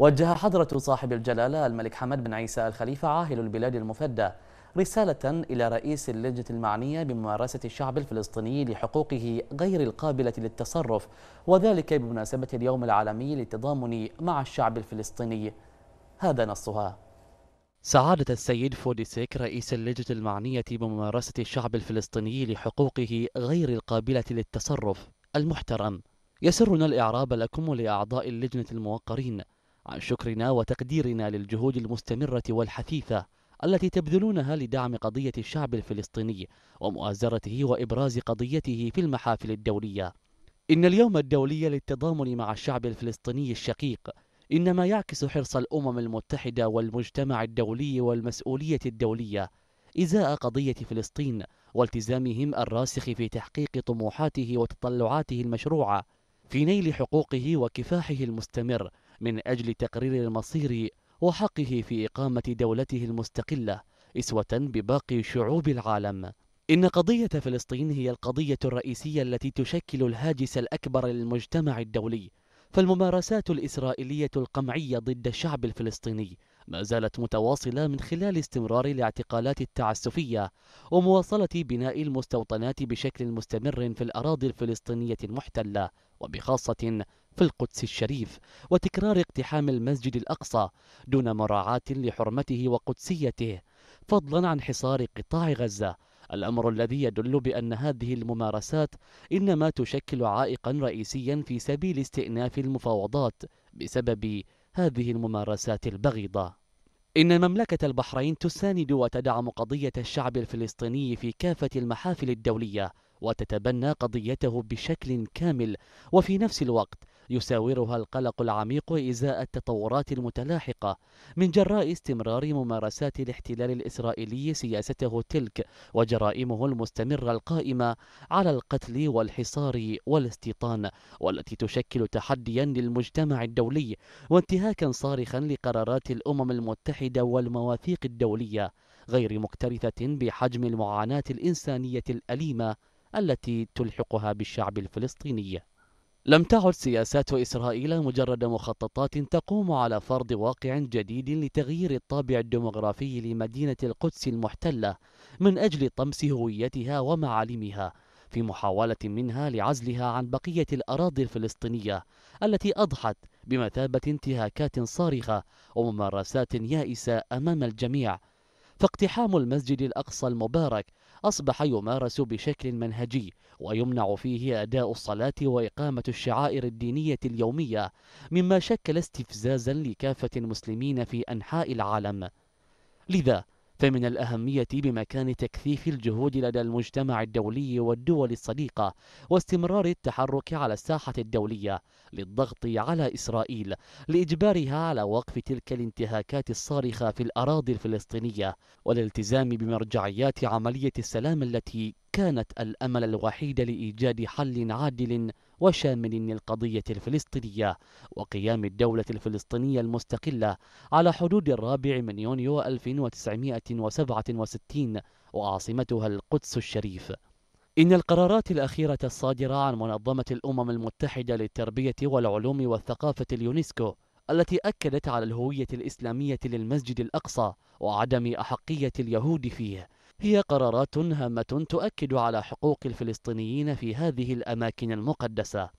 وجه حضرة صاحب الجلالة الملك حمد بن عيسى الخليفة عاهل البلاد المفدى رسالة إلى رئيس اللجنة المعنية بممارسة الشعب الفلسطيني لحقوقه غير القابلة للتصرف وذلك بمناسبة اليوم العالمي للتضامن مع الشعب الفلسطيني هذا نصها سعادة السيد فوديسيك رئيس اللجنة المعنية بممارسة الشعب الفلسطيني لحقوقه غير القابلة للتصرف المحترم يسرنا الإعراب لكم ولأعضاء اللجنة الموقرين عن شكرنا وتقديرنا للجهود المستمرة والحثيثة التي تبذلونها لدعم قضية الشعب الفلسطيني ومؤازرته وإبراز قضيته في المحافل الدولية إن اليوم الدولي للتضامن مع الشعب الفلسطيني الشقيق إنما يعكس حرص الأمم المتحدة والمجتمع الدولي والمسؤولية الدولية إزاء قضية فلسطين والتزامهم الراسخ في تحقيق طموحاته وتطلعاته المشروعة في نيل حقوقه وكفاحه المستمر من أجل تقرير المصير وحقه في إقامة دولته المستقلة إسوة بباقي شعوب العالم إن قضية فلسطين هي القضية الرئيسية التي تشكل الهاجس الأكبر للمجتمع الدولي فالممارسات الإسرائيلية القمعية ضد الشعب الفلسطيني ما زالت متواصلة من خلال استمرار الاعتقالات التعسفية ومواصلة بناء المستوطنات بشكل مستمر في الأراضي الفلسطينية المحتلة وبخاصة في القدس الشريف وتكرار اقتحام المسجد الأقصى دون مراعاة لحرمته وقدسيته فضلا عن حصار قطاع غزة الأمر الذي يدل بأن هذه الممارسات إنما تشكل عائقا رئيسيا في سبيل استئناف المفاوضات بسبب هذه الممارسات البغيضة إن مملكة البحرين تساند وتدعم قضية الشعب الفلسطيني في كافة المحافل الدولية وتتبنى قضيته بشكل كامل وفي نفس الوقت يساورها القلق العميق إزاء التطورات المتلاحقة من جراء استمرار ممارسات الاحتلال الإسرائيلي سياسته تلك وجرائمه المستمرة القائمة على القتل والحصار والاستيطان والتي تشكل تحديا للمجتمع الدولي وانتهاكا صارخا لقرارات الأمم المتحدة والمواثيق الدولية غير مكترثة بحجم المعاناة الإنسانية الأليمة التي تلحقها بالشعب الفلسطيني لم تعد سياسات إسرائيل مجرد مخططات تقوم على فرض واقع جديد لتغيير الطابع الديمغرافي لمدينة القدس المحتلة من أجل طمس هويتها ومعالمها في محاولة منها لعزلها عن بقية الأراضي الفلسطينية التي أضحت بمثابة انتهاكات صارخة وممارسات يائسة أمام الجميع فاقتحام المسجد الأقصى المبارك أصبح يمارس بشكل منهجي ويمنع فيه أداء الصلاة وإقامة الشعائر الدينية اليومية مما شكل استفزازا لكافة المسلمين في أنحاء العالم لذا فمن الأهمية بمكان تكثيف الجهود لدى المجتمع الدولي والدول الصديقة واستمرار التحرك على الساحة الدولية للضغط على إسرائيل لإجبارها على وقف تلك الانتهاكات الصارخة في الأراضي الفلسطينية والالتزام بمرجعيات عملية السلام التي كانت الأمل الوحيد لإيجاد حل عادل وشامل للقضية الفلسطينية وقيام الدولة الفلسطينية المستقلة على حدود الرابع من يونيو 1967 وعاصمتها القدس الشريف إن القرارات الأخيرة الصادرة عن منظمة الأمم المتحدة للتربية والعلوم والثقافة اليونسكو التي أكدت على الهوية الإسلامية للمسجد الأقصى وعدم أحقية اليهود فيه هي قرارات هامة تؤكد على حقوق الفلسطينيين في هذه الأماكن المقدسة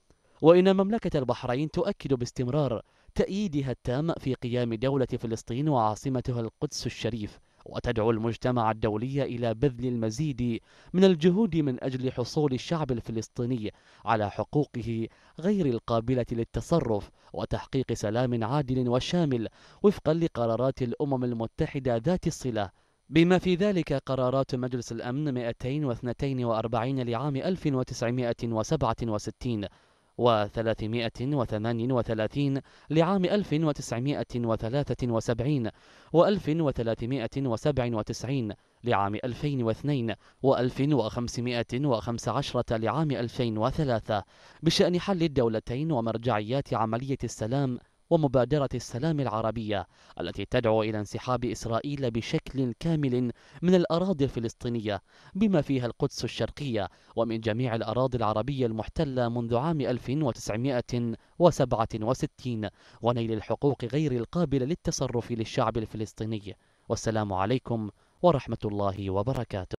وإن مملكة البحرين تؤكد باستمرار تأييدها التام في قيام دولة فلسطين وعاصمتها القدس الشريف وتدعو المجتمع الدولي إلى بذل المزيد من الجهود من أجل حصول الشعب الفلسطيني على حقوقه غير القابلة للتصرف وتحقيق سلام عادل وشامل وفقا لقرارات الأمم المتحدة ذات الصلة بما في ذلك قرارات مجلس الأمن 242 لعام 1967 و 338 لعام 1973 و 1397 لعام 2002 و 1515 لعام 2003 بشأن حل الدولتين ومرجعيات عملية السلام ومبادرة السلام العربية التي تدعو إلى انسحاب إسرائيل بشكل كامل من الأراضي الفلسطينية بما فيها القدس الشرقية ومن جميع الأراضي العربية المحتلة منذ عام 1967 ونيل الحقوق غير القابلة للتصرف للشعب الفلسطيني والسلام عليكم ورحمة الله وبركاته